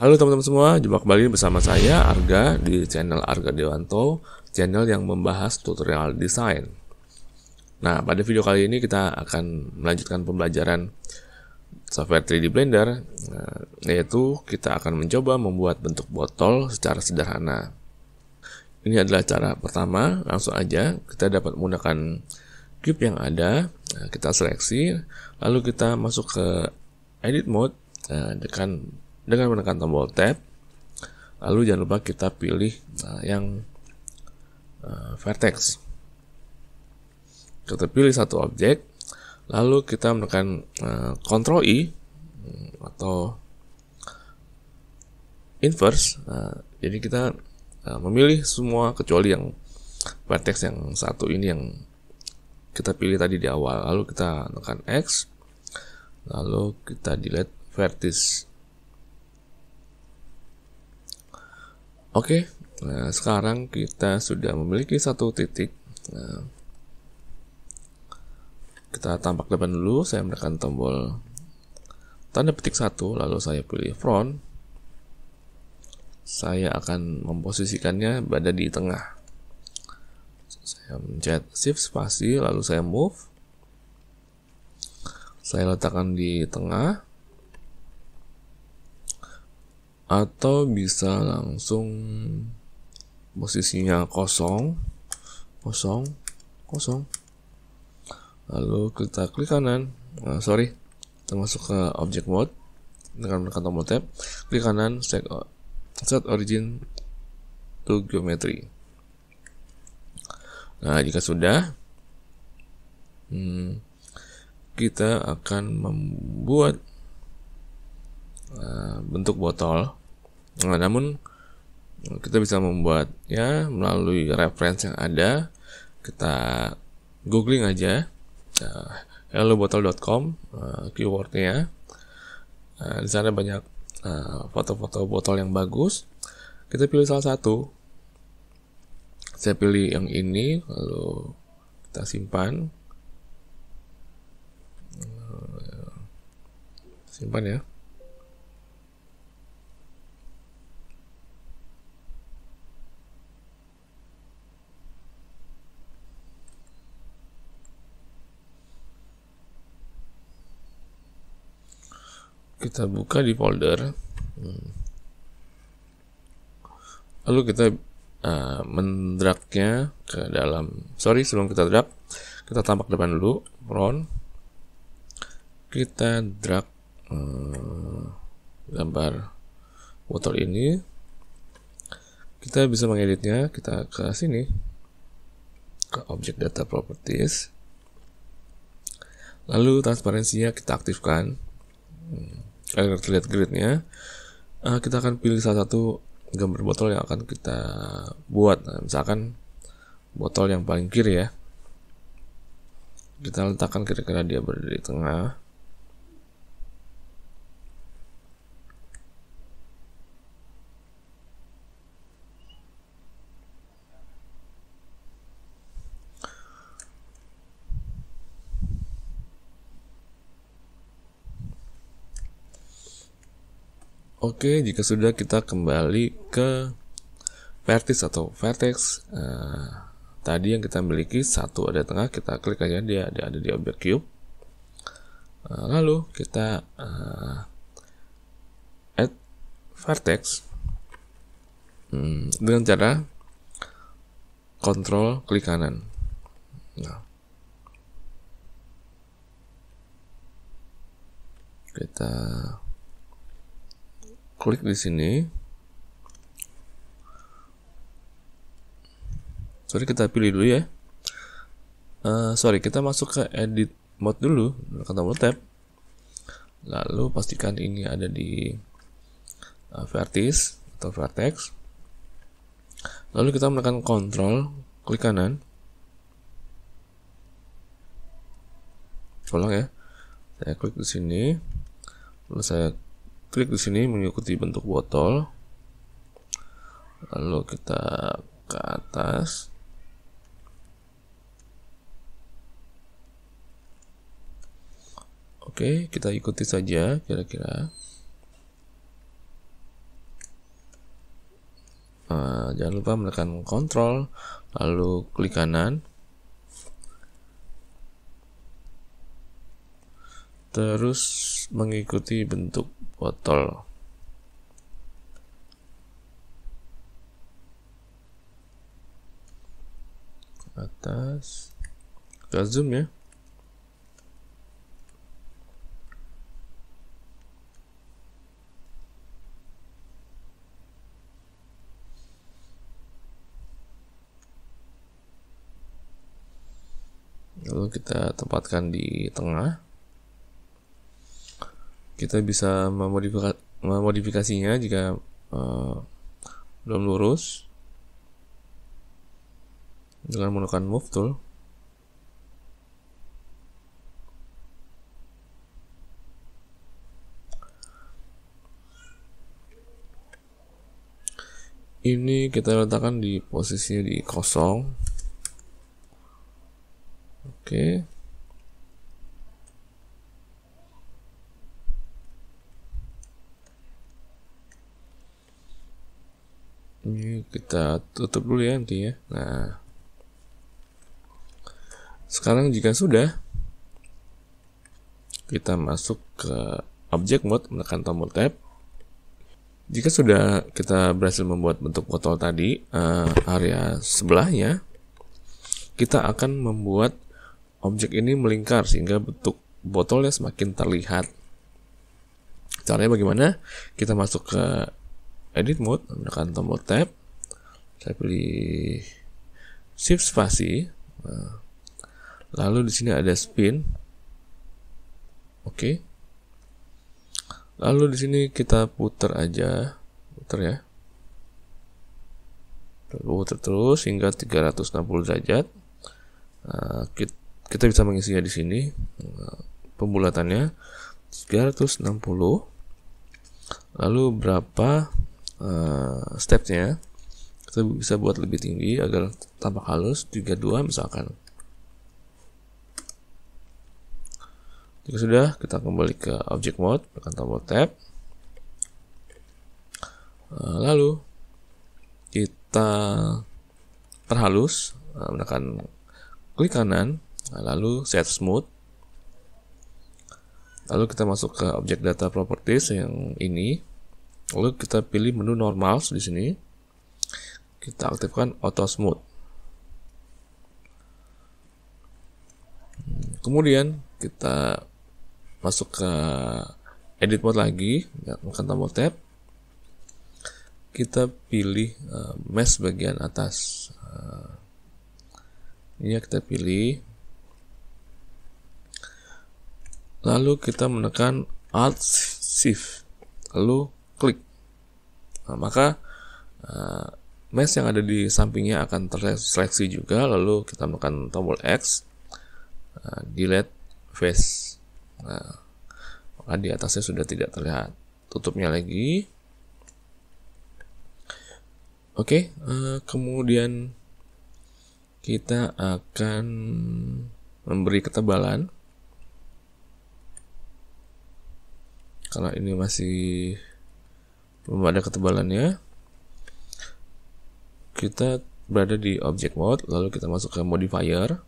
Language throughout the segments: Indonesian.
Halo teman-teman semua, jumpa kembali bersama saya Arga di channel Arga Dewanto, channel yang membahas tutorial desain. Nah, pada video kali ini kita akan melanjutkan pembelajaran software 3D Blender, eh, yaitu kita akan mencoba membuat bentuk botol secara sederhana. Ini adalah cara pertama, langsung aja kita dapat menggunakan cube yang ada, eh, kita seleksi, lalu kita masuk ke edit mode, tekan eh, dengan menekan tombol tab. Lalu jangan lupa kita pilih nah, yang uh, vertex. Kita pilih satu objek, lalu kita menekan uh, eh, Ctrl I hmm, atau inverse. Uh, jadi kita uh, memilih semua kecuali yang vertex yang satu ini yang kita pilih tadi di awal. Lalu kita tekan X, lalu kita delete vertex Oke, nah sekarang kita sudah memiliki satu titik. Nah, kita tampak depan dulu, saya menekan tombol tanda petik satu, lalu saya pilih front. Saya akan memposisikannya berada di tengah. Saya mencet shift spasi, lalu saya move. Saya letakkan di tengah atau bisa langsung posisinya kosong kosong kosong lalu kita klik kanan nah, sorry kita masuk ke object mode dengan menekan tombol tab klik kanan set, set origin to geometry nah jika sudah hmm, kita akan membuat uh, bentuk botol Nah, namun kita bisa membuat ya melalui referensi yang ada. Kita googling aja uh, eh, hellobotol.com uh, eh, keywordnya. Uh, di sana banyak foto foto-foto botol yang bagus. Kita pilih salah satu. Saya pilih yang ini, lalu kita simpan. simpan ya. kita buka di folder hmm. lalu kita uh, ah, mendragnya ke dalam sorry sebelum kita drag kita tampak depan dulu front kita drag uh, gambar water ini kita bisa mengeditnya kita ke sini ke objek data properties lalu transparansinya kita aktifkan Eh, agar terlihat gridnya uh, kita akan pilih salah satu gambar botol yang akan kita buat nah, misalkan botol yang paling kiri ya kita letakkan kira-kira dia berada di tengah Oke, jika sudah kita kembali ke vertex atau vertex. Uh, tadi yang kita miliki satu ada di tengah, kita klik aja dia ada, ada di objek cube. Uh, eh, lalu kita uh, add vertex hmm, dengan cara kontrol klik kanan. Nah. Kita klik di sini. Sorry kita pilih dulu ya. Uh, sorry kita masuk ke edit mode dulu tekan tombol tab. Lalu pastikan ini ada di uh, vertis atau vertex. Lalu kita menekan control klik kanan. Tolong ya. Saya klik di sini. Lalu saya klik di sini mengikuti bentuk botol lalu kita ke atas oke kita ikuti saja kira-kira nah, jangan lupa menekan kontrol lalu klik kanan terus mengikuti bentuk botol atas kita zoom ya lalu kita tempatkan di tengah kita bisa memodifikasi memodifikasinya jika uh, belum lurus dengan menggunakan move tool ini kita letakkan di posisi di kosong oke okay. ini kita tutup dulu ya nanti ya nah sekarang jika sudah kita masuk ke object mode menekan tombol tab jika sudah kita berhasil membuat bentuk botol tadi uh, area sebelahnya kita akan membuat objek ini melingkar sehingga bentuk botolnya semakin terlihat caranya bagaimana kita masuk ke edit mode, menekan tombol tab, saya pilih shift spasi, nah, lalu di sini ada spin, oke, okay. lalu di sini kita putar aja, putar ya, putar terus hingga 360 derajat, nah, kita, kita bisa mengisinya di sini, nah, pembulatannya 360, lalu berapa uh, stepnya kita bisa buat lebih tinggi agar tampak halus 32 misalkan jika sudah kita kembali ke object mode tekan tombol tab eh, lalu kita perhalus uh, eh, menekan klik kanan nah, lalu set smooth lalu kita masuk ke object data properties yang ini Lalu kita pilih menu normals di sini. Kita aktifkan auto smooth. Kemudian kita masuk ke edit mode lagi, tekan ya, tombol tab. Kita pilih eh, mesh bagian atas. Eh, ini kita pilih. Lalu kita menekan Alt Shift. Lalu Nah, maka uh, mesh yang ada di sampingnya akan terseleksi juga, lalu kita tekan tombol X, uh, delete face. Nah, maka di atasnya sudah tidak terlihat. Tutupnya lagi. Oke, okay, uh, eh, kemudian kita akan memberi ketebalan. Kalau ini masih belum ada ketebalannya kita berada di object mode lalu kita masuk ke modifier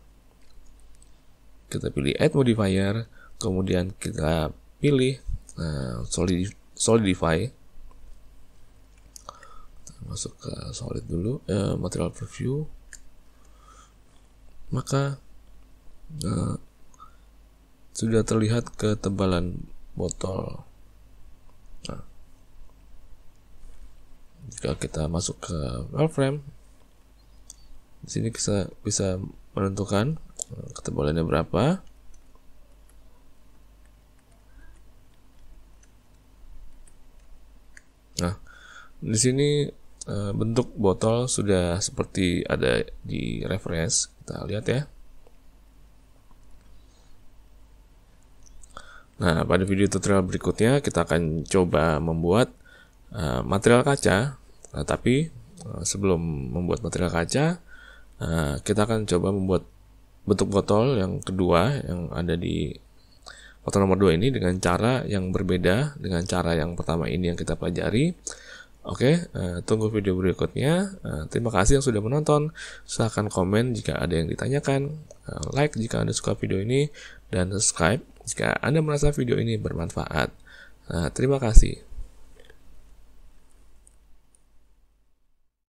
kita pilih add modifier kemudian kita pilih uh, solidify kita masuk ke solid dulu uh, material preview maka uh, sudah terlihat ketebalan botol nah, jika kita masuk ke frame, di sini bisa bisa menentukan eh, ketebalannya berapa nah di sini eh, bentuk botol sudah seperti ada di reference kita lihat ya Nah, pada video tutorial berikutnya kita akan coba membuat Eh, material kaca. nah, tapi eh, sebelum membuat material kaca, kita akan coba membuat bentuk botol yang kedua yang ada di botol nomor 2 ini dengan cara yang berbeda dengan cara yang pertama ini yang kita pelajari. Oke, tunggu video berikutnya. terima kasih yang sudah menonton. Silahkan komen jika ada yang ditanyakan, like jika Anda suka video ini, dan subscribe jika Anda merasa video ini bermanfaat. terima kasih.